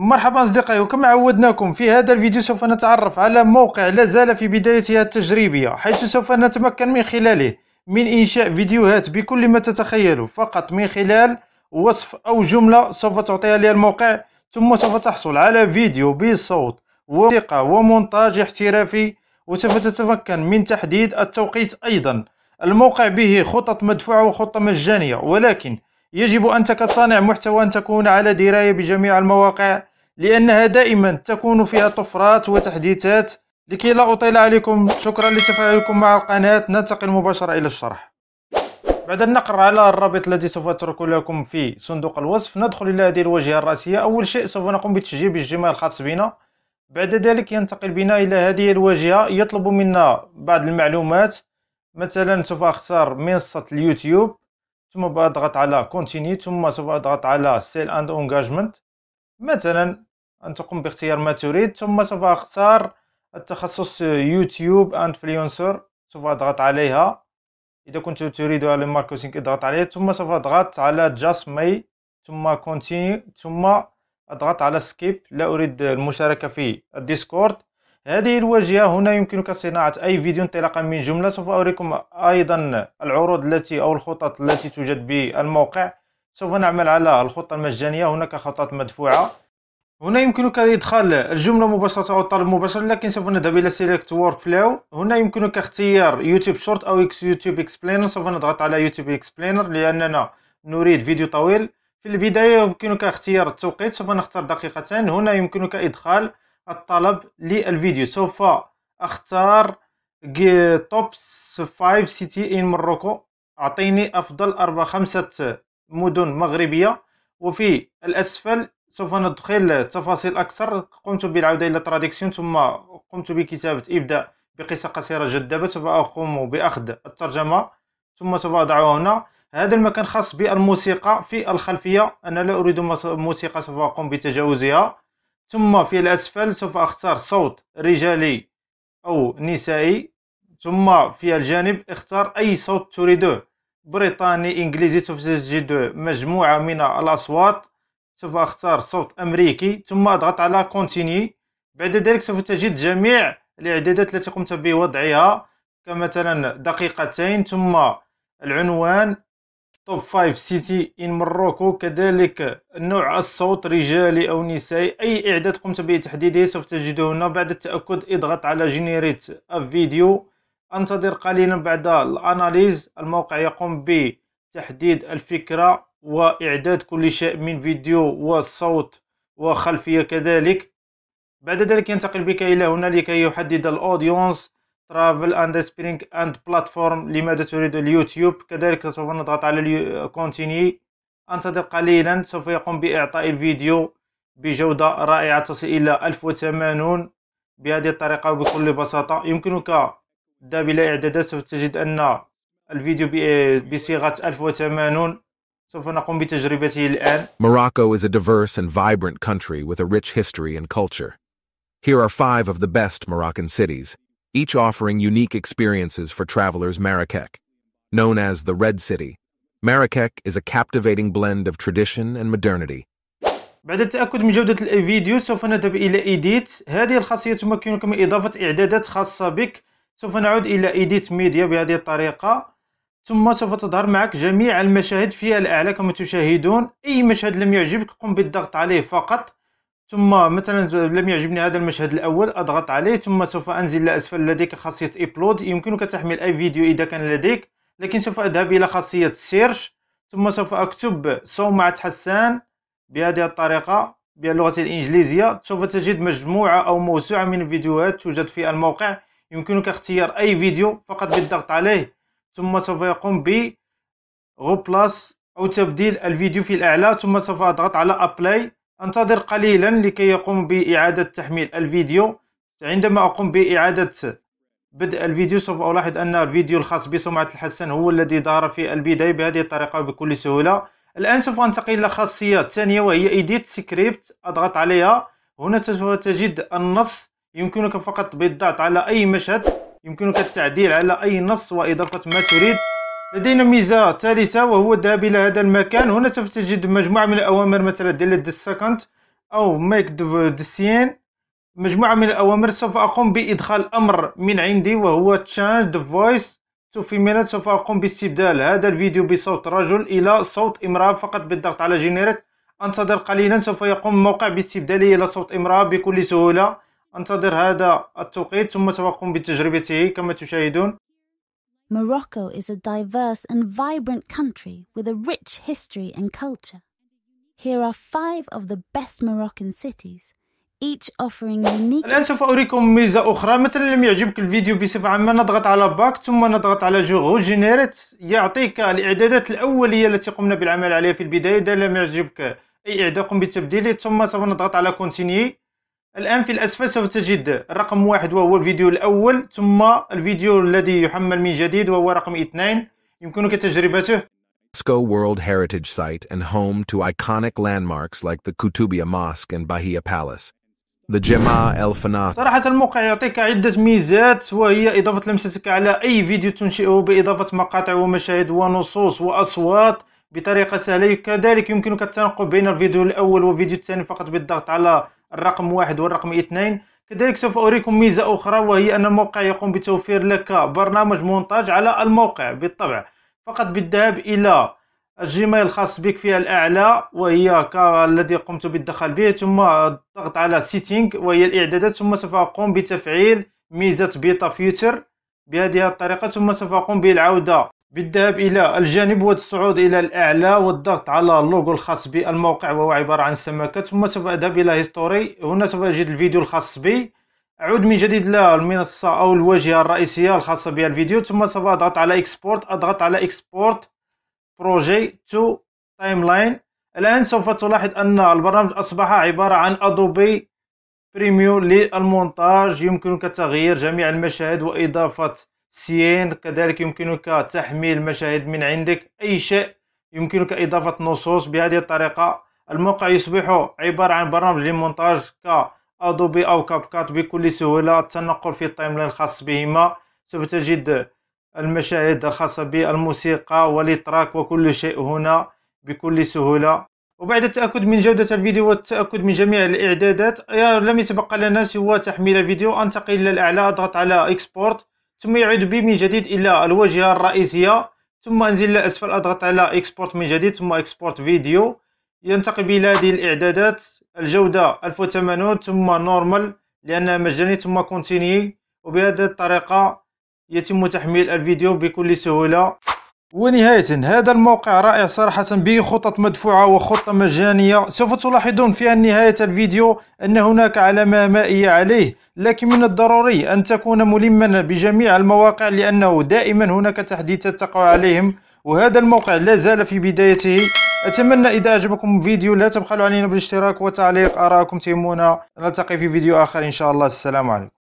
مرحبا اصدقائي وكما عودناكم في هذا الفيديو سوف نتعرف على موقع لا زال في بدايته التجريبيه حيث سوف نتمكن من خلاله من انشاء فيديوهات بكل ما تتخيله فقط من خلال وصف او جمله سوف تعطيها لي الموقع ثم سوف تحصل على فيديو بصوت وموسيقى ومونتاج احترافي وسوف تتمكن من تحديد التوقيت ايضا الموقع به خطط مدفوعه وخطه مجانيه ولكن يجب أنت كصانع محتوى أن تكون على دراية بجميع المواقع لأنها دائما تكون فيها طفرات وتحديثات لكي لا أطيل عليكم شكرا لتفاعلكم مع القناة ننتقل مباشرة إلى الشرح بعد النقر على الرابط الذي سوف أتركه لكم في صندوق الوصف ندخل إلى هذه الواجهة الرئيسية أول شيء سوف نقوم بتشجيب الجمال الخاص بنا بعد ذلك ينتقل بنا إلى هذه الواجهة يطلب منا بعض المعلومات مثلا سوف أختار منصة اليوتيوب ثم بضغط على كونتيني ثم سوف أضغط على سيل أند انجاجمنت مثلا أن تقوم باختيار ما تريد ثم سوف أختار التخصص يوتيوب انفلونسر سوف أضغط عليها إذا كنت تريدها للماركتينغ اضغط عليها ثم سوف أضغط على جاست me ثم كونتينيو ثم أضغط على سكيب لا أريد المشاركة في الديسكورد هذه الواجهة هنا يمكنك صناعة أي فيديو انطلاقا من جملة سوف أريكم أيضا العروض التي أو الخطط التي توجد بالموقع سوف نعمل على الخطة المجانية هناك خطط مدفوعة هنا يمكنك إدخال الجملة مباشرة أو الطلب مباشرة لكن سوف نذهب إلى وورك فلو هنا يمكنك اختيار يوتيوب شورت أو يوتيوب إكسبلينر سوف نضغط على يوتيوب إكسبلينر لأننا نريد فيديو طويل في البداية يمكنك اختيار التوقيت سوف نختار دقيقتين هنا يمكنك إدخال الطلب للفيديو سوف أختار توب 5 سيتي إن مروكو أعطيني أفضل أربع خمسة مدن مغربية وفي الأسفل سوف ندخل تفاصيل أكثر قمت بالعودة إلى تراديكسيون ثم قمت بكتابة إبدأ بقصة قصيرة جذابة سوف أقوم بأخذ الترجمة ثم سوف أضعها هنا هذا المكان خاص بالموسيقى في الخلفية أنا لا أريد موسيقى سوف أقوم بتجاوزها ثم في الأسفل سوف أختار صوت رجالي أو نسائي ثم في الجانب اختار أي صوت تريده بريطاني إنجليزي سوف تجد مجموعة من الأصوات سوف اختار صوت امريكي ثم اضغط على كونتيني بعد ذلك سوف تجد جميع الاعدادات التي قمت بوضعها كمثلا دقيقتين ثم العنوان توب 5 سيتي ان مروكو كذلك نوع الصوت رجالي او نسائي اي اعداد قمت بتحديده سوف تجده هنا بعد التاكد اضغط على جينيريت فيديو انتظر قليلا بعد الاناليز الموقع يقوم بتحديد الفكره وإعداد كل شيء من فيديو وصوت وخلفية كذلك بعد ذلك ينتقل بك إلى هنا لكي يحدد الأوديونس ترافل اند سبرينغ اند بلاتفورم لماذا تريد اليوتيوب كذلك سوف نضغط على كونتيني انتظر قليلا سوف يقوم بإعطاء الفيديو بجودة رائعة تصل إلى 1080 بهذه الطريقة وبكل بساطة يمكنك الذهاب إلى إعدادات سوف تجد أن الفيديو بصيغة 1080 Morocco is a diverse and vibrant country with a rich history and culture. Here are five of the best Moroccan cities, each offering unique experiences for travelers Marrakech. Known as the Red City, Marrakech is a captivating blend of tradition and modernity. بعد التأكد من جودة الفيديو سوف نذهب إلى إيديت هذه الخاصية تمكنك من إضافة إعدادات خاصة بك سوف نعود إلى إيديت ميديا بهذه الطريقة ثم سوف تظهر معك جميع المشاهد في الأعلى كما تشاهدون أي مشهد لم يعجبك قم بالضغط عليه فقط ثم مثلا لم يعجبني هذا المشهد الأول أضغط عليه ثم سوف أنزل لأسفل لديك خاصية إبلود يمكنك تحميل أي فيديو إذا كان لديك لكن سوف أذهب إلى خاصية سيرش ثم سوف أكتب صومعة حسان بهذه الطريقة باللغة الإنجليزية سوف تجد مجموعة أو موسوعة من الفيديوهات توجد في الموقع يمكنك اختيار أي فيديو فقط بالضغط عليه ثم سوف يقوم ب غوبلاس أو تبديل الفيديو في الأعلى ثم سوف أضغط على أبلاي أنتظر قليلا لكي يقوم بإعادة تحميل الفيديو عندما أقوم بإعادة بدء الفيديو سوف ألاحظ أن الفيديو الخاص بسمعة الحسن هو الذي ظهر في البداية بهذه الطريقة بكل سهولة الآن سوف أنتقل إلى خاصية ثانية وهي إيديت سكريبت أضغط عليها هنا سوف تجد النص يمكنك فقط بالضغط على أي مشهد يمكنك التعديل على أي نص وإضافة ما تريد لدينا ميزة ثالثة وهو الذهاب إلى هذا المكان هنا سوف تجد مجموعة من الأوامر مثلا ديال السكنت أو ميك ديسيان مجموعة من الأوامر سوف أقوم بإدخال أمر من عندي وهو change the voice to female سوف أقوم باستبدال هذا الفيديو بصوت رجل إلى صوت امرأة فقط بالضغط على generate أنتظر قليلا سوف يقوم الموقع باستبداله إلى صوت امرأة بكل سهولة انتظر هذا التوقيت ثم توقم بتجربته كما تشاهدون Morocco is a diverse and vibrant country with a rich history and culture. Here are five of the best Moroccan cities, each offering unique... الآن سوف أريكم ميزة أخرى مثلا لم يعجبك الفيديو بصفة عامة نضغط على باك ثم نضغط على جوغو جينيريت يعطيك الإعدادات الأولية التي قمنا بالعمل عليها في البداية إذا لم يعجبك أي إعداد قم بتبديله ثم سوف نضغط على كونتيني الآن في الأسفل سوف تجد رقم واحد وهو الفيديو الأول ثم الفيديو الذي يحمل من جديد وهو رقم اثنين يمكنك تجربته UNESCO World Heritage Site and home to iconic landmarks like the Kutubia Mosque and Bahia Palace. The Jema El Fana. صراحة الموقع يعطيك عدة ميزات وهي إضافة لمستك على أي فيديو تنشئه بإضافة مقاطع ومشاهد ونصوص وأصوات بطريقة سهلة كذلك يمكنك التنقل بين الفيديو الأول والفيديو الثاني فقط بالضغط على الرقم واحد والرقم اثنين كذلك سوف أريكم ميزة أخرى وهي أن الموقع يقوم بتوفير لك برنامج مونتاج على الموقع بالطبع فقط بالذهاب إلى الجيميل الخاص بك في الأعلى وهي الذي قمت بالدخل به ثم الضغط على سيتينج وهي الإعدادات ثم سوف أقوم بتفعيل ميزة بيتا فيوتر بهذه الطريقة ثم سوف أقوم بالعودة بالذهاب إلى الجانب والصعود إلى الأعلى والضغط على اللوغو الخاص بالموقع وهو عبارة عن سماكة ثم سوف أذهب إلى هيستوري هنا سوف أجد الفيديو الخاص بي أعود من جديد للمنصة أو الواجهة الرئيسية الخاصة بالفيديو ثم سوف أضغط على إكسبورت أضغط على إكسبورت بروجي تو تايم لاين الآن سوف تلاحظ أن البرنامج أصبح عبارة عن أدوبي بريميو للمونتاج يمكنك تغيير جميع المشاهد وإضافة سين كذلك يمكنك تحميل مشاهد من عندك أي شيء يمكنك إضافة نصوص بهذه الطريقة الموقع يصبح عبارة عن برنامج للمونتاج كأدوبي أو كاب كات بكل سهولة التنقل في التايم الخاص بهما سوف تجد المشاهد الخاصة بالموسيقى والتراك وكل شيء هنا بكل سهولة وبعد التأكد من جودة الفيديو والتأكد من جميع الإعدادات لم يتبقى لنا سوى تحميل الفيديو أنتقل إلى الأعلى أضغط على إكسبورت ثم يعود بي من جديد الى الواجهه الرئيسيه ثم انزل لاسفل اضغط على اكسبورت من جديد ثم اكسبورت فيديو ينتقل بي الى هذه الاعدادات الجوده 1080 ثم نورمال لانها مجاني ثم كونتيني وبهذه الطريقه يتم تحميل الفيديو بكل سهوله ونهاية هذا الموقع رائع صراحة به خطط مدفوعة وخطة مجانية سوف تلاحظون في نهاية الفيديو أن هناك علامة مائية عليه لكن من الضروري أن تكون ملما بجميع المواقع لأنه دائما هناك تحديثات تقع عليهم وهذا الموقع لا زال في بدايته أتمنى إذا أعجبكم الفيديو لا تبخلوا علينا بالاشتراك وتعليق أراءكم تهمونا نلتقي في فيديو آخر إن شاء الله السلام عليكم